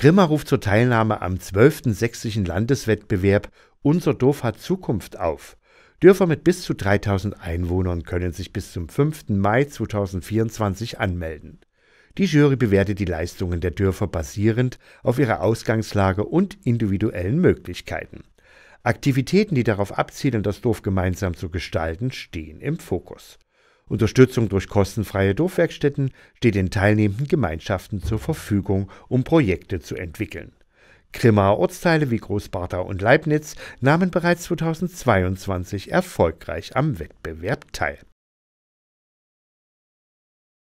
Grimmer ruft zur Teilnahme am 12. sächsischen Landeswettbewerb Unser Dorf hat Zukunft auf. Dörfer mit bis zu 3000 Einwohnern können sich bis zum 5. Mai 2024 anmelden. Die Jury bewertet die Leistungen der Dörfer basierend auf ihrer Ausgangslage und individuellen Möglichkeiten. Aktivitäten, die darauf abzielen, das Dorf gemeinsam zu gestalten, stehen im Fokus. Unterstützung durch kostenfreie Dorfwerkstätten steht den teilnehmenden Gemeinschaften zur Verfügung, um Projekte zu entwickeln. Grimmaer Ortsteile wie Großbartau und Leibniz nahmen bereits 2022 erfolgreich am Wettbewerb teil